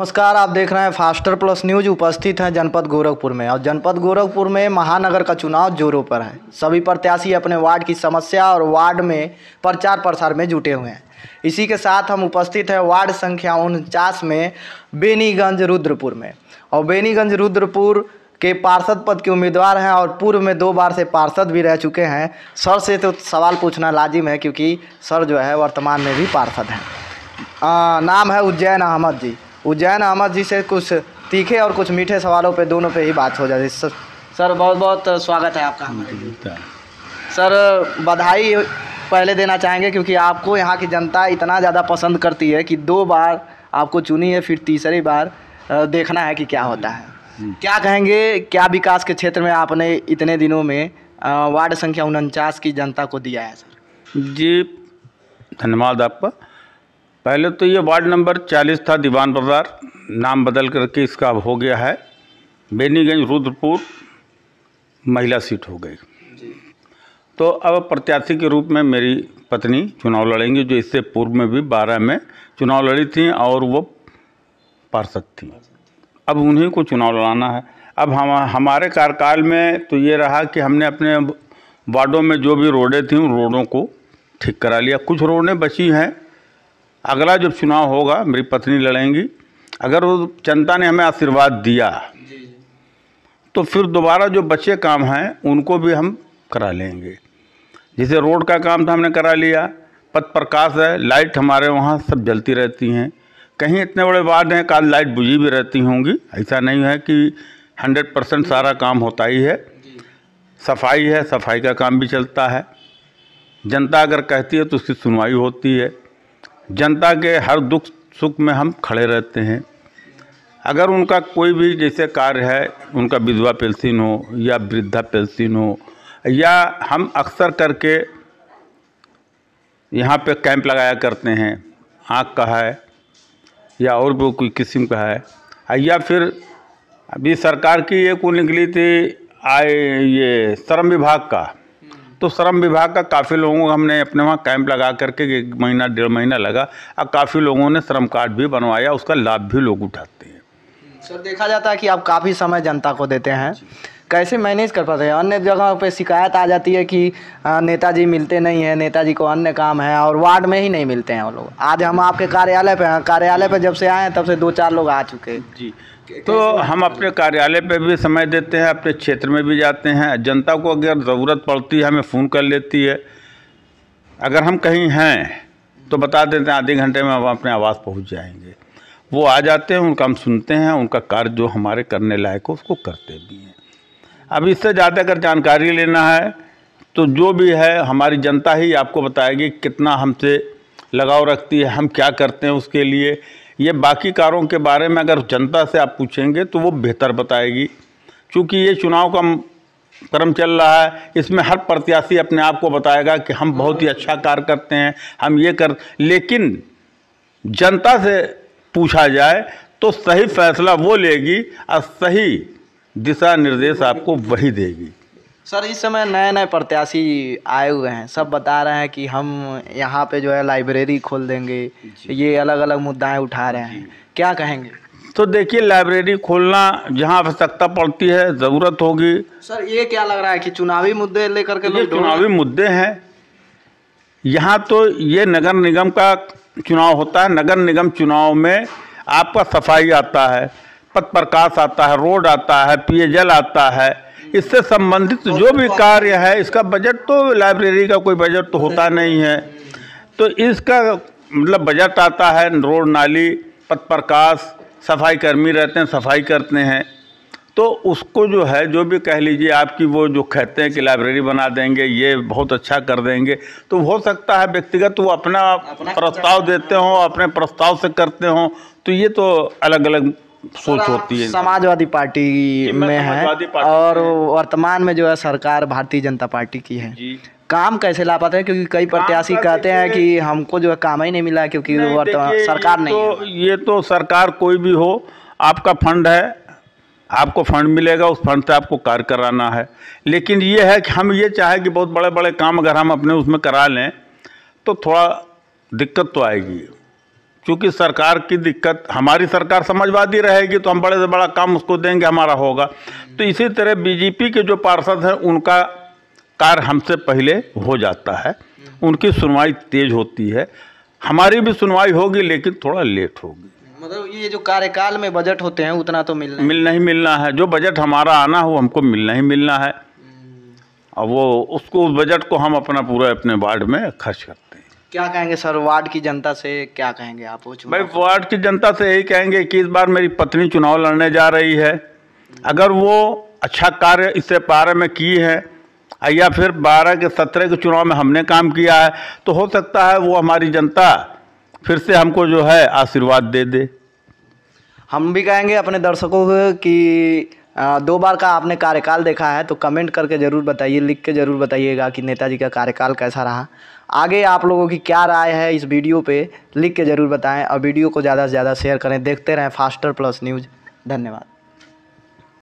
नमस्कार आप देख रहे हैं फास्टर प्लस न्यूज उपस्थित हैं जनपद गोरखपुर में और जनपद गोरखपुर में महानगर का चुनाव जोरों पर है सभी प्रत्याशी अपने वार्ड की समस्या और वार्ड में प्रचार प्रसार में जुटे हुए हैं इसी के साथ हम उपस्थित हैं वार्ड संख्या उनचास में बेनीगंज रुद्रपुर में और बेनीगंज रुद्रपुर के पार्षद पद के उम्मीदवार हैं और पूर्व में दो बार से पार्षद भी रह चुके हैं सर से तो सवाल पूछना लाजिम है क्योंकि सर जो है वर्तमान में भी पार्षद हैं नाम है उज्जैन अहमद जी उज्जैन अहमद जी से कुछ तीखे और कुछ मीठे सवालों पे दोनों पे ही बात हो जाती सर सर बहुत बहुत स्वागत है आपका हमारे सर बधाई पहले देना चाहेंगे क्योंकि आपको यहाँ की जनता इतना ज़्यादा पसंद करती है कि दो बार आपको चुनी है फिर तीसरी बार देखना है कि क्या होता है क्या कहेंगे क्या विकास के क्षेत्र में आपने इतने दिनों में वार्ड संख्या उनचास की जनता को दिया है सर जी धन्यवाद आपका पहले तो ये वार्ड नंबर 40 था दीवान बाज़ार नाम बदल करके इसका अब हो गया है बेनीगंज रुद्रपुर महिला सीट हो गई तो अब प्रत्याशी के रूप में मेरी पत्नी चुनाव लड़ेंगी जो इससे पूर्व में भी बारह में चुनाव लड़ी थी और वो पार्षद थी अब उन्हीं को चुनाव लड़ाना है अब हम हमारे कार्यकाल में तो ये रहा कि हमने अपने वार्डों में जो भी रोडें थी उन रोडों को ठीक करा लिया कुछ रोडें बची हैं अगला जब चुनाव होगा मेरी पत्नी लड़ेंगी अगर वो जनता ने हमें आशीर्वाद दिया तो फिर दोबारा जो बचे काम हैं उनको भी हम करा लेंगे जैसे रोड का काम तो हमने करा लिया पथ प्रकाश है लाइट हमारे वहाँ सब जलती रहती हैं कहीं इतने बड़े वार्ड हैं काल लाइट बुझी भी रहती होंगी ऐसा नहीं है कि हंड्रेड परसेंट सारा काम होता ही है सफाई है सफाई का काम भी चलता है जनता अगर कहती है तो उसकी सुनवाई होती है जनता के हर दुख सुख में हम खड़े रहते हैं अगर उनका कोई भी जैसे कार्य है उनका विधवा पेंसिन हो या वृद्धा पेंसिन हो या हम अक्सर करके यहाँ पे कैंप लगाया करते हैं आँख का है या और भी कोई किस्म का है या फिर अभी सरकार की एक वो निकली थी आए ये श्रम विभाग का तो श्रम विभाग का काफ़ी लोगों को हमने अपने वहाँ कैंप लगा करके एक महीना डेढ़ महीना लगा और काफ़ी लोगों ने श्रम कार्ड भी बनवाया उसका लाभ भी लोग उठाते हैं सर देखा जाता है कि आप काफ़ी समय जनता को देते हैं कैसे मैनेज कर पाते हैं अन्य जगह पे शिकायत आ जाती है कि नेताजी मिलते नहीं हैं नेताजी को अन्य काम है और वार्ड में ही नहीं मिलते हैं वो लोग आज हम आपके कार्यालय पे हैं कार्यालय पे जब से आए हैं तब से दो चार लोग आ चुके हैं जी तो हम अपने कार्यालय पे भी समय देते हैं अपने क्षेत्र में भी जाते हैं जनता को अगर ज़रूरत पड़ती है हमें फ़ोन कर लेती है अगर हम कहीं हैं तो बता देते हैं आधे घंटे में हम अपने आवास पहुंच जाएंगे वो आ जाते हैं उनका हम सुनते हैं उनका कार्य जो हमारे करने लायक हो उसको करते भी हैं अब इससे ज़्यादा अगर जानकारी लेना है तो जो भी है हमारी जनता ही आपको बताएगी कितना हमसे लगाव रखती है हम क्या करते हैं उसके लिए ये बाकी कारों के बारे में अगर जनता से आप पूछेंगे तो वो बेहतर बताएगी क्योंकि ये चुनाव का क्रम चल रहा है इसमें हर प्रत्याशी अपने आप को बताएगा कि हम बहुत ही अच्छा कार्य करते हैं हम ये कर लेकिन जनता से पूछा जाए तो सही फैसला वो लेगी और सही दिशा निर्देश आपको वही देगी सर इस समय नए नए प्रत्याशी आए हुए हैं सब बता रहे हैं कि हम यहाँ पे जो है लाइब्रेरी खोल देंगे ये अलग अलग मुद्दाएं उठा रहे हैं क्या कहेंगे तो देखिए लाइब्रेरी खोलना जहाँ आवश्यकता पड़ती है ज़रूरत होगी सर ये क्या लग रहा है कि चुनावी मुद्दे लेकर के ये चुनावी मुद्दे हैं यहाँ तो ये नगर निगम का चुनाव होता है नगर निगम चुनाव में आपका सफाई आता है पथ प्रकाश आता है रोड आता है पेयजल आता है इससे संबंधित जो भी कार्य है इसका बजट तो लाइब्रेरी का कोई बजट तो होता नहीं है तो इसका मतलब बजट आता है रोड नाली पथ प्रकाश सफाई कर्मी रहते हैं सफाई करते हैं तो उसको जो है जो भी कह लीजिए आपकी वो जो कहते हैं कि लाइब्रेरी बना देंगे ये बहुत अच्छा कर देंगे तो हो सकता है व्यक्तिगत वो अपना, अपना प्रस्ताव देते हों अपने प्रस्ताव से करते हों तो ये तो अलग अलग सोच होती है समाजवादी पार्टी में है पार्टी और वर्तमान में जो है सरकार भारतीय जनता पार्टी की है काम कैसे ला पाते हैं क्योंकि कई प्रत्याशी कहते हैं कि हमको जो है काम ही नहीं मिला क्योंकि वर्तमान सरकार नहीं तो ये तो सरकार कोई भी हो आपका फंड है आपको फंड मिलेगा उस फंड से आपको कार्य कराना है लेकिन ये है कि हम ये चाहे कि बहुत बड़े बड़े काम अगर हम अपने उसमें करा लें तो थोड़ा दिक्कत तो आएगी क्योंकि सरकार की दिक्कत हमारी सरकार समाजवादी रहेगी तो हम बड़े से बड़ा काम उसको देंगे हमारा होगा तो इसी तरह बीजेपी के जो पार्षद हैं उनका कार्य हमसे पहले हो जाता है उनकी सुनवाई तेज होती है हमारी भी सुनवाई होगी लेकिन थोड़ा लेट होगी मतलब ये जो कार्यकाल में बजट होते हैं उतना तो मिलना मिलना ही मिलना है जो बजट हमारा आना हो हमको मिलना ही मिलना है और हम्म। वो उसको उस बजट को हम अपना पूरा अपने वार्ड में खर्च करते हैं क्या कहेंगे सर वार्ड की जनता से क्या कहेंगे आप वो भाई वार्ड की जनता से यही कहेंगे कि इस बार मेरी पत्नी चुनाव लड़ने जा रही है अगर वो अच्छा कार्य इससे बारे में की है या फिर बारह के सत्रह के चुनाव में हमने काम किया है तो हो सकता है वो हमारी जनता फिर से हमको जो है आशीर्वाद दे दे हम भी कहेंगे अपने दर्शकों को कि दो बार का आपने कार्यकाल देखा है तो कमेंट करके ज़रूर बताइए लिख के ज़रूर बताइएगा कि नेताजी का कार्यकाल कैसा रहा आगे आप लोगों की क्या राय है इस वीडियो पे लिख के ज़रूर बताएं और वीडियो को ज़्यादा से ज़्यादा शेयर करें देखते रहें फास्टर प्लस न्यूज़ धन्यवाद